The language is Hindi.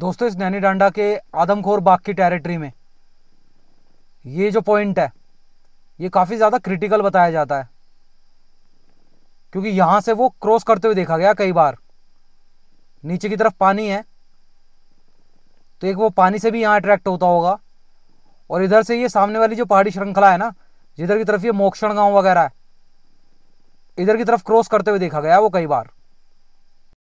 दोस्तों इस नैनी डांडा के आदमखोर बाग की टेरिटरी में ये जो पॉइंट है ये काफ़ी ज़्यादा क्रिटिकल बताया जाता है क्योंकि यहाँ से वो क्रॉस करते हुए देखा गया कई बार नीचे की तरफ पानी है तो एक वो पानी से भी यहाँ अट्रैक्ट होता होगा और इधर से ये सामने वाली जो पहाड़ी श्रृंखला है ना जिधर की तरफ ये मोक्षण गांव वगैरह है इधर की तरफ क्रॉस करते हुए देखा गया वो कई बार